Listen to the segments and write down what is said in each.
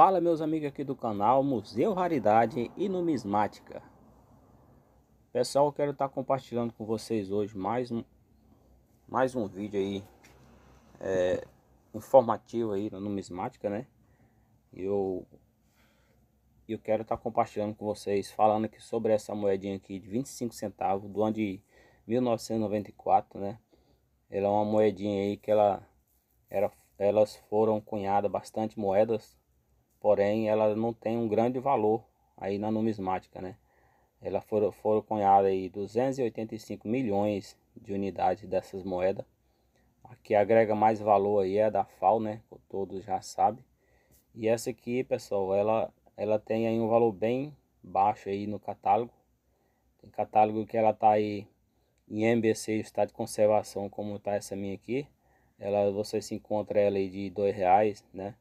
Fala meus amigos aqui do canal Museu Raridade e Numismática Pessoal, quero estar compartilhando com vocês hoje mais um, mais um vídeo aí é, informativo aí na numismática, né? Eu, eu quero estar compartilhando com vocês, falando aqui sobre essa moedinha aqui de 25 centavos do ano de 1994, né? Ela é uma moedinha aí que ela, era, elas foram cunhadas bastante moedas porém ela não tem um grande valor aí na numismática, né? Ela foram, foram cunhadas aí 285 milhões de unidades dessas moedas. A que agrega mais valor aí é a da FAO, né? Todos já sabem. E essa aqui, pessoal, ela, ela tem aí um valor bem baixo aí no catálogo. Tem catálogo que ela tá aí em MBC, está de conservação, como tá essa minha aqui. Ela, você se encontra ela aí de dois reais, né?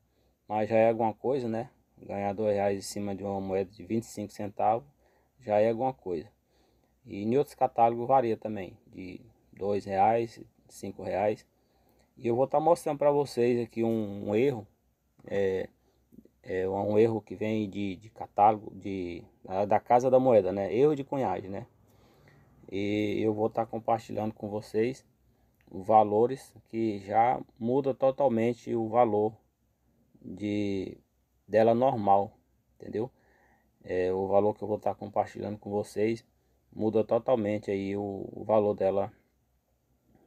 mas já é alguma coisa, né? Ganhar dois reais em cima de uma moeda de 25 centavos já é alguma coisa. E em outros catálogos varia também, de dois reais, cinco reais. E eu vou estar tá mostrando para vocês aqui um, um erro, é, é, um erro que vem de, de catálogo, de, da Casa da Moeda, né? Erro de cunhagem, né? E eu vou estar tá compartilhando com vocês valores que já muda totalmente o valor de dela normal, entendeu? É, o valor que eu vou estar tá compartilhando com vocês muda totalmente aí o, o, valor dela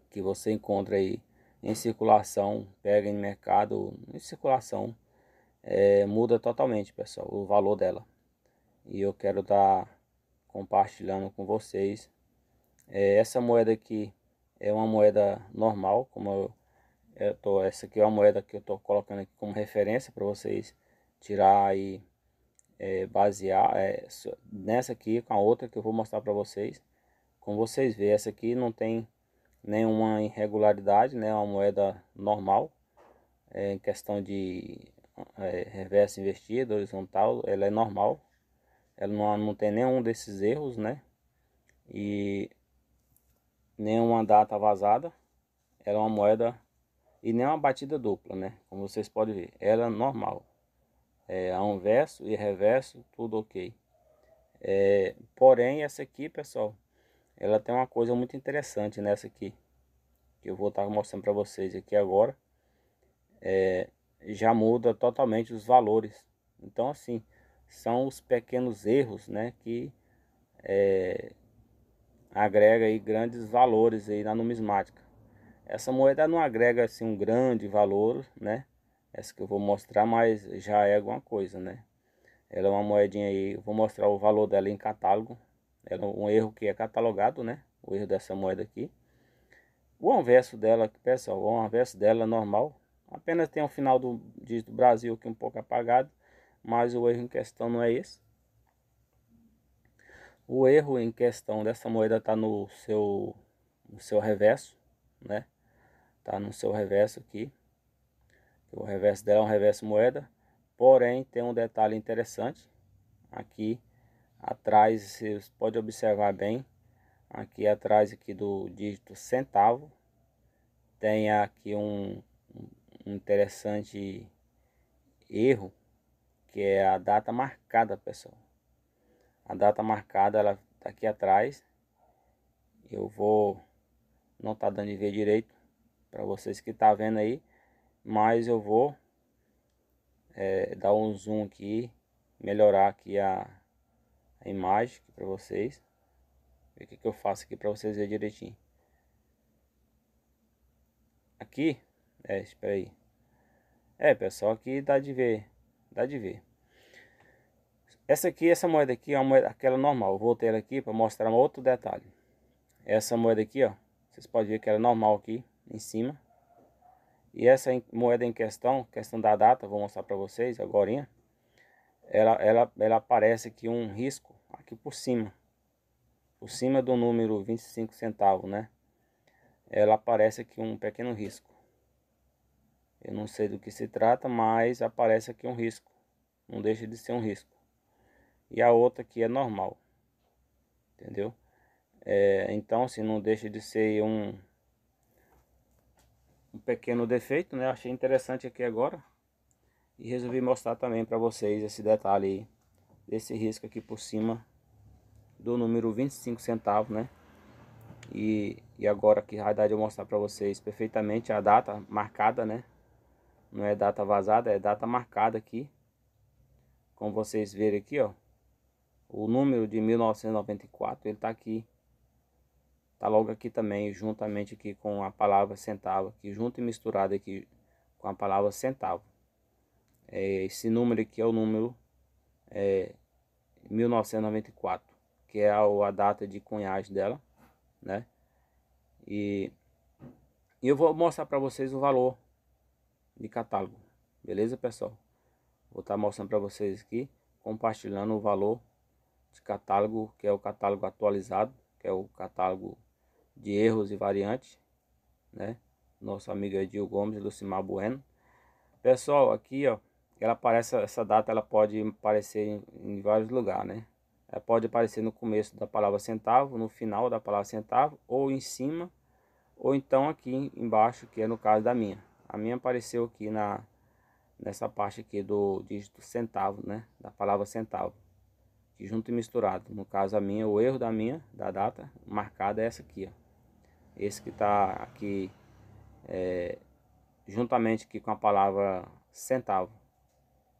que você encontra aí em circulação, pega em mercado, em circulação, é, muda totalmente, pessoal, o valor dela. E eu quero estar tá compartilhando com vocês. É, essa moeda aqui é uma moeda normal, como eu eu tô essa aqui é uma moeda que eu estou colocando aqui como referência para vocês tirar e é, basear é, nessa aqui com a outra que eu vou mostrar para vocês como vocês veem, essa aqui não tem nenhuma irregularidade né é uma moeda normal é, em questão de é, reverso investido, horizontal ela é normal ela não, não tem nenhum desses erros né e nenhuma data vazada ela é uma moeda e nem é uma batida dupla, né? Como vocês podem ver, ela é normal. É, há um verso e reverso, tudo ok. É, porém, essa aqui, pessoal, ela tem uma coisa muito interessante nessa aqui. Que eu vou estar mostrando para vocês aqui agora. É, já muda totalmente os valores. Então, assim, são os pequenos erros, né? Que é, agrega aí grandes valores aí na numismática. Essa moeda não agrega assim um grande valor, né? Essa que eu vou mostrar, mas já é alguma coisa, né? Ela é uma moedinha aí, eu vou mostrar o valor dela em catálogo. Ela é um erro que é catalogado, né? O erro dessa moeda aqui. O anverso dela, pessoal, o anverso dela é normal. Apenas tem o final do, do Brasil aqui um pouco apagado, mas o erro em questão não é esse. O erro em questão dessa moeda está no seu, no seu reverso, né? tá no seu reverso aqui. O reverso dela é um reverso moeda, porém tem um detalhe interessante. Aqui atrás, você pode observar bem, aqui atrás aqui do dígito centavo, tem aqui um, um interessante erro, que é a data marcada, pessoal. A data marcada, ela tá aqui atrás. Eu vou... não tá dando de ver direito para vocês que tá vendo aí, mas eu vou é, dar um zoom aqui, melhorar aqui a, a imagem para vocês, ver o que, que eu faço aqui para vocês verem direitinho. Aqui, é, espera aí. É, pessoal, aqui dá de ver, dá de ver. Essa aqui, essa moeda aqui é uma moeda, aquela normal. Eu voltei ela aqui para mostrar um outro detalhe. Essa moeda aqui, ó, vocês podem ver que ela é normal aqui em cima. E essa moeda em questão, questão da data, vou mostrar para vocês agora. Ela, ela, ela aparece aqui um risco aqui por cima. Por cima do número 25 centavos, né? Ela aparece aqui um pequeno risco. Eu não sei do que se trata, mas aparece aqui um risco. Não deixa de ser um risco. E a outra aqui é normal. Entendeu? É, então, se assim, não deixa de ser um, um pequeno defeito, né? Achei interessante aqui agora. E resolvi mostrar também para vocês esse detalhe aí, desse risco aqui por cima do número 25 centavos, né? E, e agora que vai dar de mostrar para vocês perfeitamente a data marcada, né? Não é data vazada, é data marcada aqui. Como vocês verem aqui, ó. O número de 1994, ele tá aqui Tá logo aqui também, juntamente aqui com a palavra centavo, aqui junto e misturado aqui com a palavra centavo. É, esse número aqui é o número é, 1994, que é a, a data de cunhagem dela, né? E, e eu vou mostrar para vocês o valor de catálogo, beleza, pessoal? Vou estar tá mostrando para vocês aqui, compartilhando o valor de catálogo, que é o catálogo atualizado, que é o catálogo de erros e variantes, né? Nosso amigo Edil Gomes, Lucimar Bueno. Pessoal, aqui, ó, ela aparece, essa data ela pode aparecer em, em vários lugares, né? Ela pode aparecer no começo da palavra centavo, no final da palavra centavo, ou em cima, ou então aqui embaixo, que é no caso da minha. A minha apareceu aqui na nessa parte aqui do dígito centavo, né? Da palavra centavo. Junto e misturado. No caso a minha, o erro da minha, da data marcada é essa aqui, ó esse que está aqui é, juntamente aqui com a palavra centavo,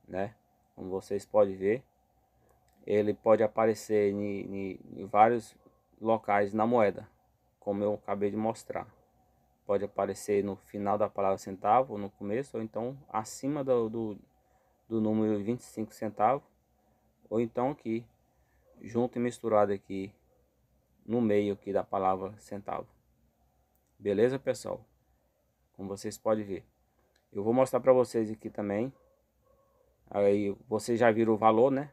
né? Como vocês podem ver, ele pode aparecer em, em, em vários locais na moeda, como eu acabei de mostrar. Pode aparecer no final da palavra centavo, no começo, ou então acima do, do, do número 25 centavo ou então aqui, junto e misturado aqui, no meio aqui da palavra centavo. Beleza, pessoal? Como vocês podem ver. Eu vou mostrar para vocês aqui também. Aí vocês já viram o valor, né?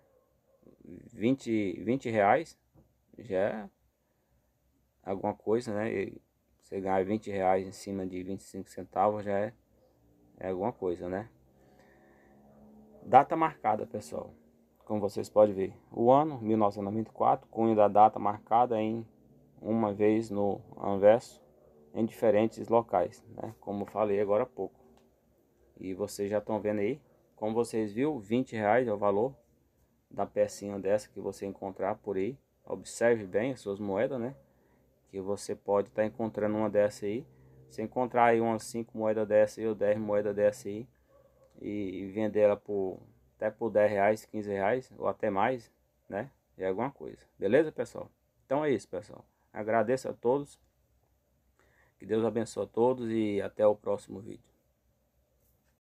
20, 20 reais já é alguma coisa, né? E você ganha 20 reais em cima de 25 centavos já é, é alguma coisa, né? Data marcada, pessoal. Como vocês podem ver, o ano 1994, cunho da data marcada em uma vez no anverso em diferentes locais, né? Como falei agora há pouco. E vocês já estão vendo aí, como vocês viram, 20 reais é o valor da pecinha dessa que você encontrar por aí. Observe bem as suas moedas, né? Que você pode estar tá encontrando uma dessa aí. Se encontrar aí umas 5 moedas dessa aí, ou 10 moedas dessa aí, e, e vender ela por até por 10 reais, 15 reais, ou até mais, né? É alguma coisa. Beleza, pessoal? Então é isso, pessoal. Agradeço a todos que Deus abençoe a todos e até o próximo vídeo.